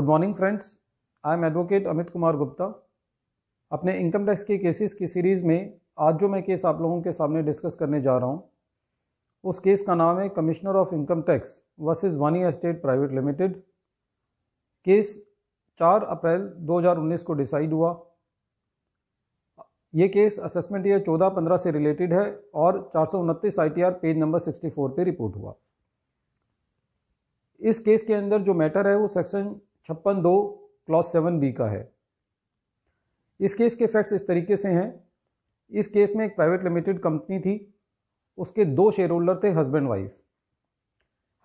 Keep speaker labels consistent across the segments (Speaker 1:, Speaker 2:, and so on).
Speaker 1: good morning friends I am advocate Amit Kumar Gupta अपने income tax के cases की सीरीज़ में आज जो मैं केस आप लोगों के सामने डिस्कस करने जा रहा हूँ उस केस का नाम है commissioner of income tax versus Wani estate private limited case 4 April 2019 को डिसाइड हुआ ये केस असेसमेंट ईयर 14-15 से रिलेटेड है और चार सौ पेज नंबर 64 पे रिपोर्ट हुआ इस केस के अंदर जो मैटर है वो सेक्शन छप्पन दो क्लॉस सेवन बी का है इस केस के फैक्ट्स इस तरीके से हैं इस केस में एक प्राइवेट लिमिटेड कंपनी थी उसके दो शेयर होल्डर थे हस्बैंड वाइफ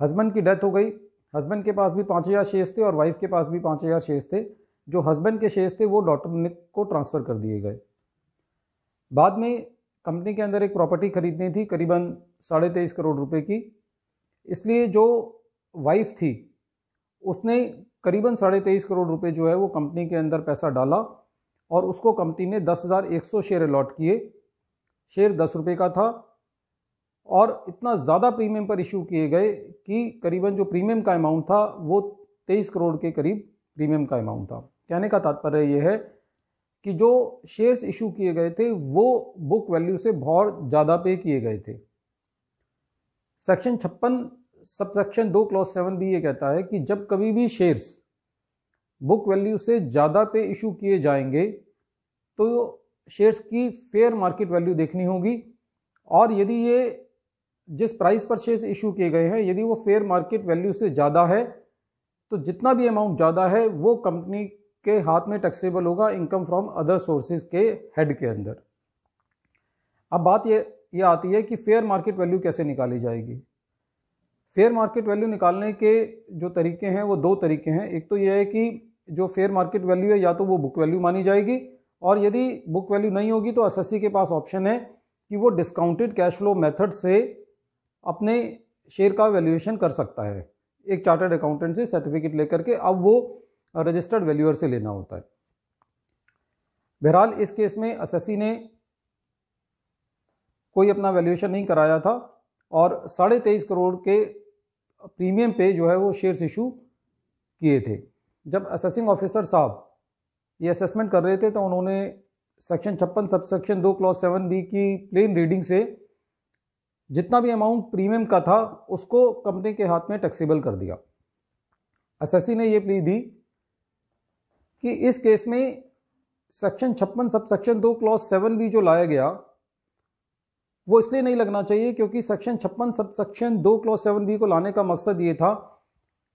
Speaker 1: हस्बैंड की डेथ हो गई हस्बैंड के पास भी पाँच हज़ार शेयर्स थे और वाइफ के पास भी पाँच हज़ार शेयर्स थे जो हस्बैंड के शेयर्स थे वो डॉटर को ट्रांसफ़र कर दिए गए बाद में कंपनी के अंदर एक प्रॉपर्टी खरीदनी थी करीबन साढ़े तेईस करोड़ रुपए की इसलिए जो वाइफ थी उसने करीबन साढ़े तेईस करोड़ रुपए जो है वो कंपनी के अंदर पैसा डाला और उसको कंपनी ने दस हज़ार एक सौ शेयर अलॉट किए शेयर दस रुपये का था और इतना ज़्यादा प्रीमियम पर इशू किए गए कि करीबन जो प्रीमियम का अमाउंट था वो तेईस करोड़ के करीब प्रीमियम का अमाउंट था कहने का तात्पर्य यह है कि जो शेयर्स इशू किए गए थे वो बुक वैल्यू से बहुत ज़्यादा पे किए गए थे सेक्शन छप्पन सब सेक्शन दो क्लॉज सेवन भी ये कहता है कि जब कभी भी शेयर्स बुक वैल्यू से ज़्यादा पे इशू किए जाएंगे तो शेयर्स की फेयर मार्केट वैल्यू देखनी होगी और यदि ये जिस प्राइस पर शेयर्स इशू किए गए हैं यदि वो फेयर मार्केट वैल्यू से ज़्यादा है तो जितना भी अमाउंट ज़्यादा है वो कंपनी के हाथ में टैक्सेबल होगा इनकम फ्रॉम अदर सोर्सेज के हेड के अंदर अब बात ये ये आती है कि फेयर मार्केट वैल्यू कैसे निकाली जाएगी फेयर मार्केट वैल्यू निकालने के जो तरीके हैं वो दो तरीके हैं एक तो यह है कि जो फेयर मार्केट वैल्यू है या तो वो बुक वैल्यू मानी जाएगी और यदि बुक वैल्यू नहीं होगी तो एस के पास ऑप्शन है कि वो डिस्काउंटेड कैश फ्लो मेथड से अपने शेयर का वैल्यूएशन कर सकता है एक चार्टर्ड अकाउंटेंट से सर्टिफिकेट लेकर के अब वो रजिस्टर्ड वैल्यूअर से लेना होता है बहरहाल इस केस में एस ने कोई अपना वैल्यूएशन नहीं कराया था और साढ़े तेईस करोड़ के प्रीमियम पे जो है वो शेयर्स इशू किए थे जब असेसिंग ऑफिसर साहब ये असेसमेंट कर रहे थे तो उन्होंने सेक्शन छप्पन सब सेक्शन दो क्लॉज सेवन बी की प्लेन रीडिंग से जितना भी अमाउंट प्रीमियम का था उसको कंपनी के हाथ में टैक्सेबल कर दिया असेसी ने ये प्ली दी कि इस केस में सेक्शन छप्पन सब सेक्शन दो क्लॉज सेवन बी जो लाया गया वो इसलिए नहीं लगना चाहिए क्योंकि सेक्शन छप्पन सब सेक्शन दो क्लॉज सेवन बी को लाने का मकसद ये था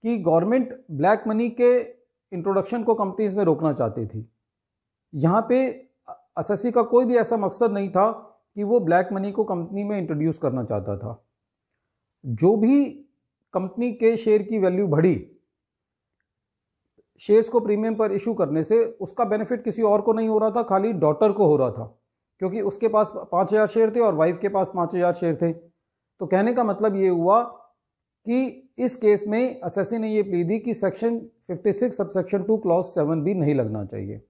Speaker 1: कि गवर्नमेंट ब्लैक मनी के इंट्रोडक्शन को कंपनीज में रोकना चाहती थी यहाँ पे एस का कोई भी ऐसा मकसद नहीं था कि वो ब्लैक मनी को कंपनी में इंट्रोड्यूस करना चाहता था जो भी कंपनी के शेयर की वैल्यू बढ़ी शेयर्स को प्रीमियम पर इशू करने से उसका बेनिफिट किसी और को नहीं हो रहा था खाली डॉटर को हो रहा था क्योंकि उसके पास पाँच हज़ार शेयर थे और वाइफ के पास पाँच हज़ार शेयर थे तो कहने का मतलब ये हुआ कि इस केस में असेसी ने ये प्ली दी कि section 56 sub section two clause seven भी नहीं लगना चाहिए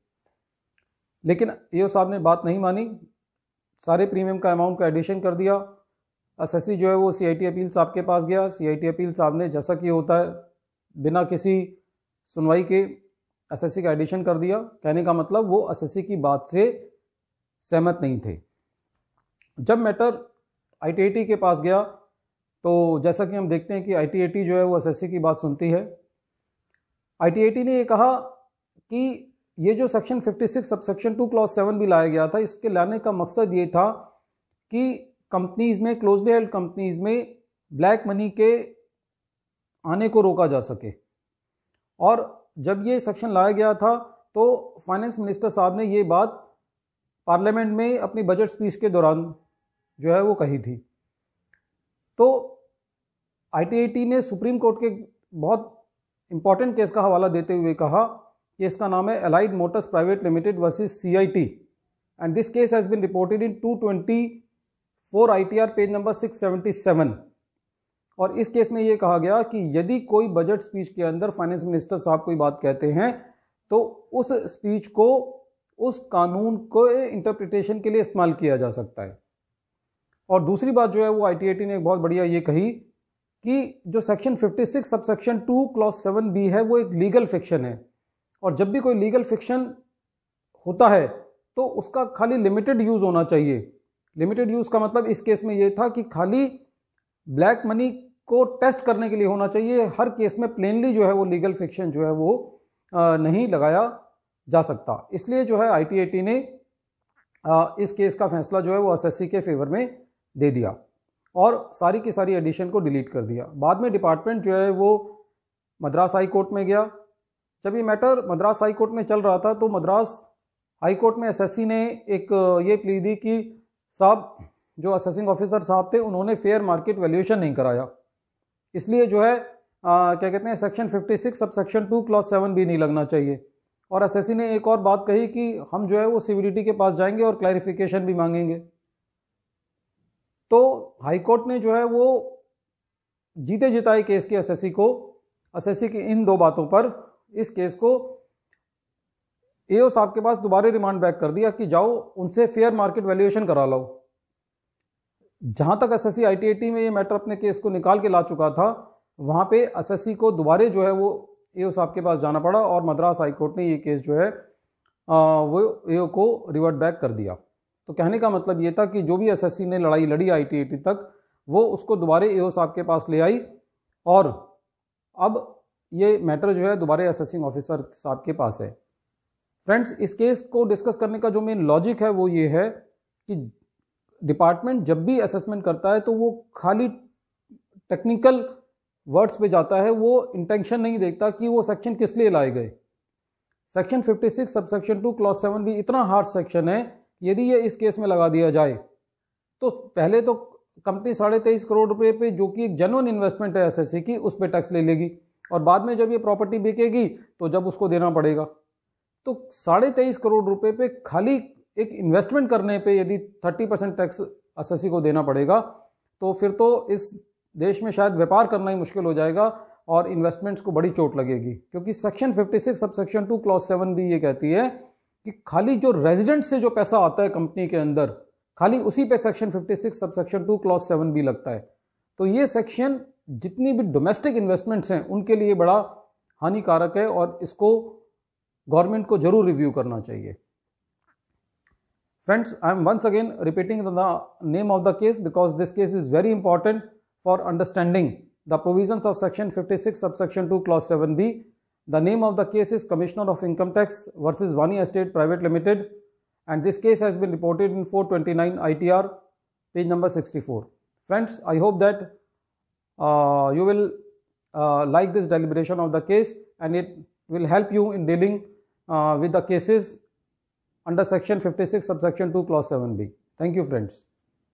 Speaker 1: लेकिन ये साहब ने बात नहीं मानी सारे प्रीमियम का अमाउंट का एडिशन कर दिया असेसी जो है वो सी आई अपील साहब के पास गया सी आई अपील साहब ने जैसा कि होता है बिना किसी सुनवाई के एसएससी का एडिशन कर दिया कहने का मतलब वो एसएससी की बात से सहमत नहीं थे जब मैटर आईटीआईटी के पास गया तो जैसा कि हम देखते हैं कि आईटीआईटी जो है वो एसएससी की बात सुनती है आईटीआईटी ने ये कहा कि ये जो section 56 sub section two clause seven भी लाया गया था इसके लाने का मकसद ये था कि कंपनीज में क्लोजली हेल्ड कंपनीज में ब्लैक मनी के आने को रोका जा सके और जब ये सेक्शन लाया गया था तो फाइनेंस मिनिस्टर साहब ने ये बात पार्लियामेंट में अपनी बजट स्पीच के दौरान जो है वो कही थी तो आईटीआईटी ने सुप्रीम कोर्ट के बहुत इंपॉर्टेंट केस का हवाला देते हुए कहा कि इसका नाम है Allied Motors private limited versus CIT and this case has been reported in 224 ITR page number 677 और इस केस में ये कहा गया कि यदि कोई बजट स्पीच के अंदर फाइनेंस मिनिस्टर साहब कोई बात कहते हैं तो उस स्पीच को उस कानून को इंटरप्रिटेशन के लिए इस्तेमाल किया जा सकता है और दूसरी बात जो है वो आई ने एक बहुत बढ़िया ये कही कि जो section 56 sub section two clause seven B है वो एक लीगल फिक्शन है और जब भी कोई लीगल फिक्शन होता है तो उसका खाली लिमिटेड यूज़ होना चाहिए लिमिटेड यूज़ का मतलब इस केस में ये था कि खाली ब्लैक मनी को टेस्ट करने के लिए होना चाहिए हर केस में प्लेनली जो है वो लीगल फिक्शन जो है वो नहीं लगाया जा सकता इसलिए जो है आई ने इस केस का फैसला जो है वो एस के फेवर में दे दिया और सारी की सारी एडिशन को डिलीट कर दिया बाद में डिपार्टमेंट जो है वो मद्रास हाई कोर्ट में गया जब ये मैटर मद्रास हाई कोर्ट में चल रहा था तो मद्रास हाई कोर्ट में एसएससी ने एक ये प्ली दी कि साहब जो असेसिंग ऑफिसर साहब थे उन्होंने फेयर मार्केट वैल्यूएशन नहीं कराया इसलिए जो है आ, क्या कहते हैं section 56 sub section two clause seven भी नहीं लगना चाहिए और एसएससी ने एक और बात कही कि हम जो है वो सीबीडीटी के पास जाएंगे और क्लैरिफिकेशन भी मांगेंगे तो हाईकोर्ट ने जो है वो जीते जिताए केस के एस को एस की इन दो बातों पर इस केस को एओ साहब के पास दोबारा रिमांड बैक कर दिया कि जाओ उनसे फेयर मार्केट वैल्यूएशन करा लो जहां तक एसएससी एस में ये मैटर अपने केस को निकाल के ला चुका था वहां पे एस को दोबारे जो है वो ए ओ साहब के पास जाना पड़ा और मद्रास हाईकोर्ट ने ये केस जो है वो ए को रिवर्ट बैक कर दिया तो कहने का मतलब ये था कि जो भी सी ने लड़ाई लड़ी आई टी तक वो उसको दोबारे ए ओ साहब के पास ले आई और अब ये मैटर जो है दोबारे असेसिंग ऑफिसर साहब के पास है फ्रेंड्स इस केस को डिस्कस करने का जो मेन लॉजिक है वो ये है कि डिपार्टमेंट जब भी असेसमेंट करता है तो वो खाली टेक्निकल वर्ड्स पे जाता है वो इंटेंशन नहीं देखता कि वो सेक्शन किस लिए लाए गए section 56 sub section two clause seven भी इतना हार्ड सेक्शन है यदि ये इस केस में लगा दिया जाए तो पहले तो कंपनी साढ़े तेईस करोड़ रुपए पे जो कि एक जेनवन इन्वेस्टमेंट है एस की उस पर टैक्स ले लेगी और बाद में जब ये प्रॉपर्टी बिकेगी तो जब उसको देना पड़ेगा तो साढ़े तेईस करोड़ रुपये पे खाली एक इन्वेस्टमेंट करने पे यदि थर्टी परसेंट टैक्स एस को देना पड़ेगा तो फिर तो इस देश में शायद व्यापार करना ही मुश्किल हो जाएगा और इन्वेस्टमेंट्स को बड़ी चोट लगेगी क्योंकि section 56 sub section two clause seven भी ये कहती है कि खाली जो रेजिडेंट से जो पैसा आता है कंपनी के अंदर खाली उसी पे section 56 sub section two clause seven भी लगता है तो ये सेक्शन जितनी भी डोमेस्टिक इन्वेस्टमेंट्स हैं उनके लिए बड़ा हानिकारक है और इसको गवर्नमेंट को जरूर रिव्यू करना चाहिए friends I am once again repeating the name of the case because this case is very important for understanding the provisions of section 56 subsection 2 clause 7b the name of the case is commissioner of income tax versus vani estate private limited and this case has been reported in 429 itr page number 64 friends i hope that uh, you will uh, like this deliberation of the case and it will help you in dealing uh, with the cases under section 56 subsection 2 clause 7b thank you friends